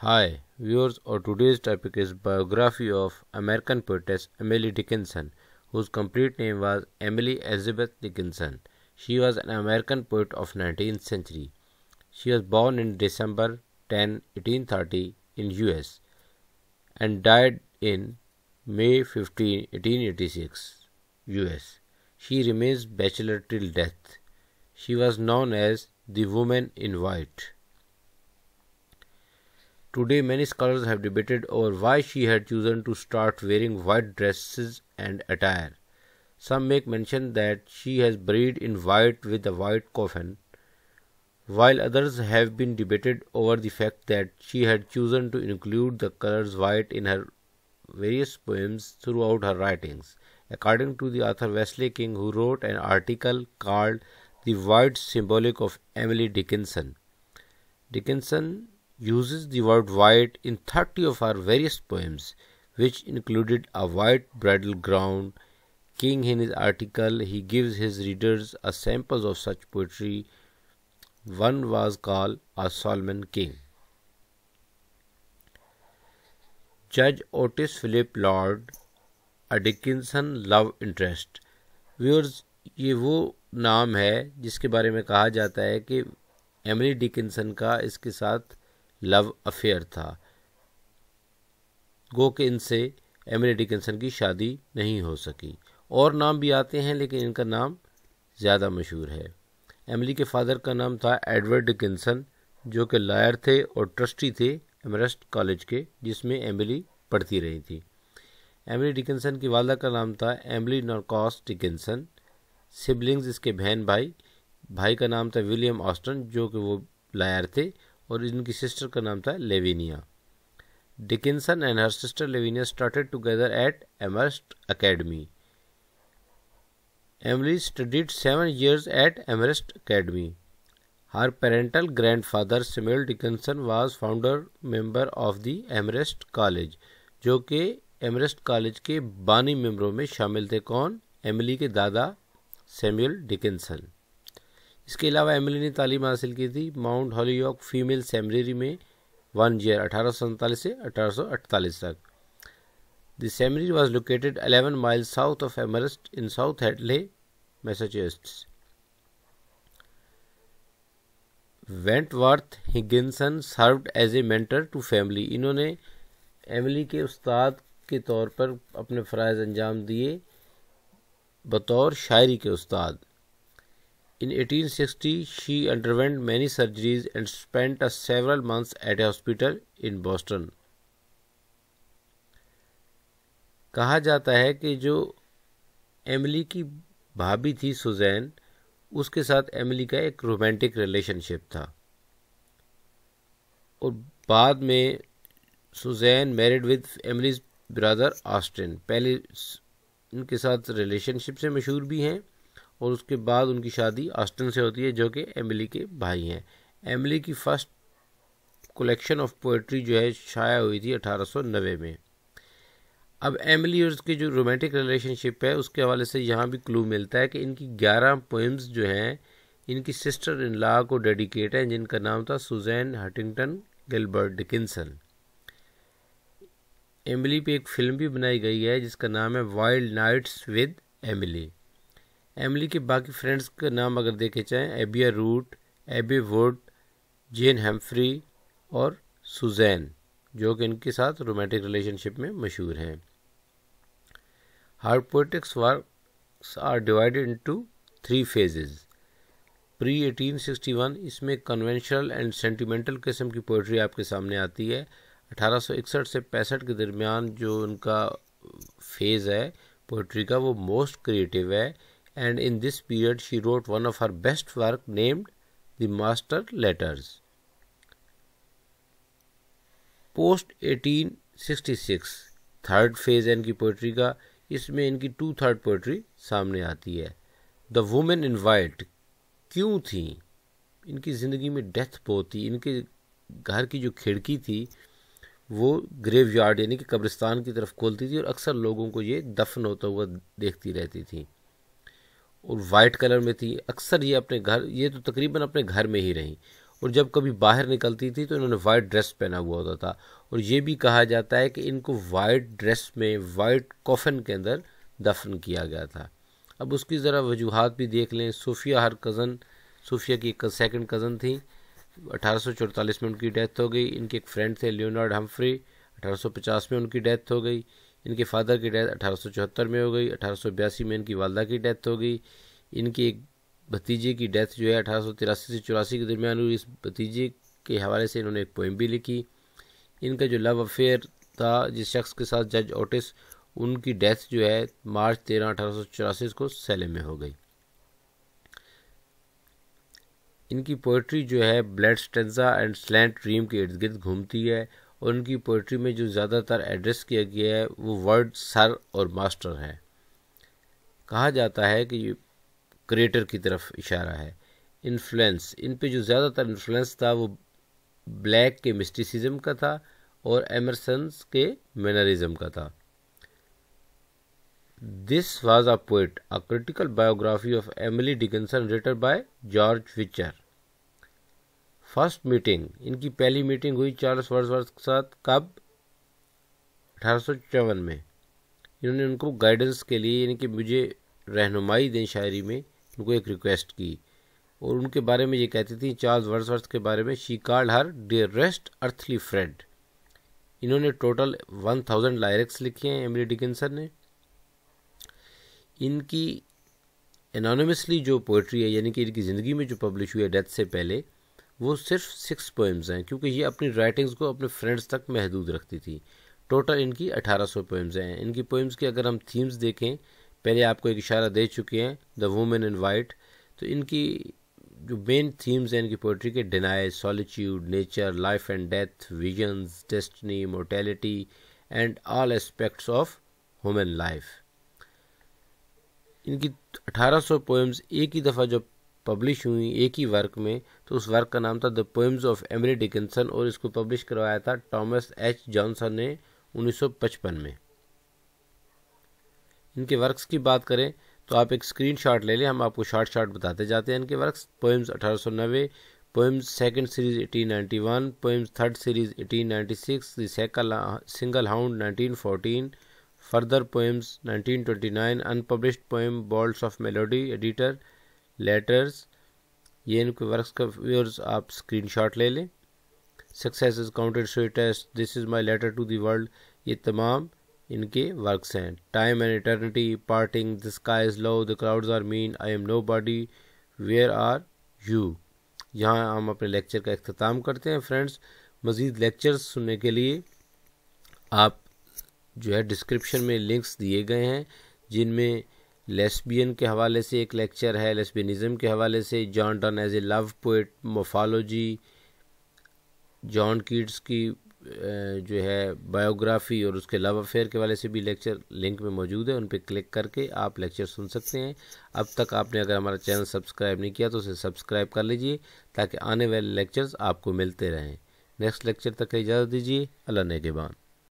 Hi, viewers, our today's topic is biography of American poetess Emily Dickinson, whose complete name was Emily Elizabeth Dickinson. She was an American poet of 19th century. She was born in December 10, 1830 in US and died in May 15, 1886 US. She remains bachelor till death. She was known as the woman in white. Today, many scholars have debated over why she had chosen to start wearing white dresses and attire. Some make mention that she has buried in white with a white coffin, while others have been debated over the fact that she had chosen to include the colors white in her various poems throughout her writings. According to the author Wesley King, who wrote an article called The White Symbolic of Emily Dickinson, Dickinson uses the word white in 30 of her various poems, which included a white bridal ground. King in his article he gives his readers a sample of such poetry. One was called a Solomon King. Judge Otis Philip Lord, a Dickinson love interest. Viewers, ये वो नाम है जिसके बारे में कहा जाता है कि एमली डिकिंसन का इसके साथ लव अफेयर था गो के इनसे एमिली डिकिंसन की शादी नहीं हो सकी और नाम भी आते हैं लेकिन इनका नाम ज़्यादा मशहूर है एमिली के फादर का नाम था एडवर्ड डिकिंसन जो कि लायर थे और ट्रस्टी थे एमरेस्ट कॉलेज के जिसमें एमिली पढ़ती रही थी एमिली डिकिंसन की वालदा का नाम था एमिली नॉर्कॉस डिकिंसन सिबलिंग्स इसके बहन भाई भाई का नाम था विलियम ऑस्टन जो कि वो लायर थे और इनकी सिस्टर का नाम था Lavinia Dickinson and her sister Lavinia started together at Amherst Academy Emily studied seven years at Amherst Academy her parental grandfather Samuel Dickinson was founder member of the Amherst College जो कि एमरेस्ट college के बानी मेम्बरों में शामिल थे कौन Emily के दादा सेम्यूल डिकिंसन इसके अलावा एमिली ने तालीम हासिल की थी माउंट हॉलीयॉक फीमेल सेमरेरी में वन ईयर अठारह से अठारह तक the seminary was located 11 mile south of Amherst in South Hadley Massachusetts Wentworth Higginson served as a mentor to family इन्होंने एमिली के उस्ताद के तौर पर अपने फ़रज़ अंजाम दिए बतौर शायरी के उस्ताद In 1860, she underwent many surgeries and spent uh, several months at a hospital in Boston. कहा जाता है कि जो एमिली की भाभी थी सुजैन उसके साथ एमिली का एक रोमांटिक रिलेशनशिप था और बाद में Susan married with Emily's brother Austin पहले इनके साथ रिलेशनशिप से मशहूर भी हैं और उसके बाद उनकी शादी ऑस्टन से होती है जो कि एमिली के भाई हैं एमिली की फर्स्ट कलेक्शन ऑफ पोइट्री जो है शाया हुई थी अठारह में अब एमिली और उसकी जो रोमांटिक रिलेशनशिप है उसके हवाले से यहाँ भी क्लू मिलता है कि इनकी ग्यारह पोइम्स जो हैं इनकी सिस्टर इन लॉ को डेडिकेट हैं जिनका नाम था Susan Huntington Gilbert Dickinson Emily पे एक फिल्म भी बनाई गई है जिसका नाम है Wild Nights with Emily Emily के बाकी फ्रेंड्स का नाम अगर देखे जाएँ Abiah Root Abby Wood Jane Humphrey और सुजैन जो कि इनके साथ रोमांटिक रिलेशनशिप में मशहूर हैं her poetics works are divided into three phases pre 1861 इसमें कन्वेंशनल एंड सेंटिमेंटल किस्म की पोइट्री आपके सामने आती है 1861 से पैंसठ के दरमियान जो उनका फेज़ है पोइट्री का वो मोस्ट क्रिएटिव है and in this period she wrote one of her best work named the Master Letters. Post 1866 third phase इनकी पोइट्री का इसमें इनकी टू थर्ड पोइट्री सामने आती है द वुमेन इन वाइट क्यों थी इनकी ज़िंदगी में डेथ बहुत थी इनके घर की जो खिड़की थी वो ग्रेव यानी कि कब्रिस्तान की तरफ खोलती थी और अक्सर लोगों को ये दफन होता हुआ देखती रहती थी और वाइट कलर में थी अक्सर ये अपने घर ये तो तकरीबन अपने घर में ही रहीं और जब कभी बाहर निकलती थी तो इन्होंने वाइट ड्रेस पहना हुआ होता था और ये भी कहा जाता है कि इनको वाइट ड्रेस में वाइट कॉफ़न के अंदर दफन किया गया था अब उसकी ज़रा वजूहत भी देख लें सूफिया हर कज़न सूफिया की एक सेकेंड कज़न थी अठारह में उनकी डेथ हो गई इनके एक फ्रेंड थे लियोनार्ड हम्फ्री 1850 में उनकी डेथ हो गई इनके फादर की डेथ अठारह में हो गई अठारह में इनकी वालदा की डेथ हो गई इनकी एक भतीजे की डेथ जो है अठारह से चौरासी के दरमियान हुई इस भतीजे के हवाले से इन्होंने एक पोइम भी लिखी इनका जो लव अफेयर था जिस शख्स के साथ जज ओटिस उनकी डेथ जो है मार्च तेरह अठारह को सैले में हो गई इनकी पोइट्री जो है blood stanza and slant dream के इर्द गिर्द घूमती है उनकी पोइट्री में जो ज़्यादातर एड्रेस किया गया है वो वर्ड सर और मास्टर है कहा जाता है कि ये क्रिएटर की तरफ इशारा है इन्फ्लुएंस इन पे जो ज़्यादातर इन्फ्लुएंस था वो ब्लैक के मिस्टिसिज्म का था और एमरसन्स के मैनरिज्म का था this was a poet a critical biography of Emily Dickinson written by George Whicher first meeting इनकी पहली मीटिंग हुई चार्ल्स वर्सवर्थ के साथ कब अठारह में इन्होंने उनको गाइडेंस के लिए यानी कि मुझे रहनुमाई दें शायरी में उनको एक रिक्वेस्ट की और उनके बारे में ये कहती थी चार्ल्स वर्सवर्थ के बारे में she called her dearest earthly friend इन्होंने टोटल वन थाउजेंड लायरिक्स लिखे हैं एमरी डिकिनसन ने इनकी एनोनिमसली जो पोइट्री है यानी कि इनकी ज़िंदगी में जो पब्लिश हुई है डेथ से पहले वो सिर्फ सिक्स पोएम्स हैं क्योंकि ये अपनी राइटिंग्स को अपने फ्रेंड्स तक महदूद रखती थी टोटल इनकी 1800 सौ पोएम्स हैं इनकी पोएम्स की अगर हम थीम्स देखें पहले आपको एक इशारा दे चुके हैं द वुमेन इन वाइट तो इनकी जो मेन थीम्स हैं इनकी पोइट्री के डिनाए solitude nature life and death visions destiny mortality and all aspects of human life इनकी 1800 पोएम्स एक ही दफ़ा जब पब्लिश हुई एक ही वर्क में तो उस वर्क का नाम था the poems of Emily Dickinson और इसको पब्लिश करवाया था टॉमस एच जॉनसन ने 1955 में इनके वर्क्स की बात करें तो आप एक स्क्रीनशॉट ले लें हम आपको शॉर्ट शॉर्ट बताते जाते हैं इनके works poems 1890 poems second series 1891 poems third series 1896 the सेकल single hound 1914 further poems 1929 unpublished poem bolts of melody editor 1931 letters ये इनके वर्क्स का व्यूअर्स आप स्क्रीनशॉट ले लें success is counted sweetest this is my letter to the world ये तमाम इनके वर्क्स हैं time and eternity parting the sky is low the clouds are mean I am nobody where are you यहाँ हम अपने lecture का अख्ताम करते हैं फ्रेंड्स मज़ीद लेक्चर्स सुनने के लिए आप जो है डिस्क्रिप्शन में लिंक्स दिए गए हैं जिनमें लेस्बियन के हवाले से एक लेक्चर है लेस्बियनिज़म के हवाले से John Donne as a love poet मोफालोजी जॉन कीट्स की जो है बायोग्राफ़ी और उसके लव अफेयर के वाले से भी लेक्चर लिंक में मौजूद है उन पर क्लिक करके आप लेक्चर सुन सकते हैं अब तक आपने अगर हमारा चैनल सब्सक्राइब नहीं किया तो उसे सब्सक्राइब कर लीजिए ताकि आने वाले लेक्चर्स आपको मिलते रहें नेक्स्ट लेक्चर तक इजाज़त दीजिए अल्लाह नेगेबान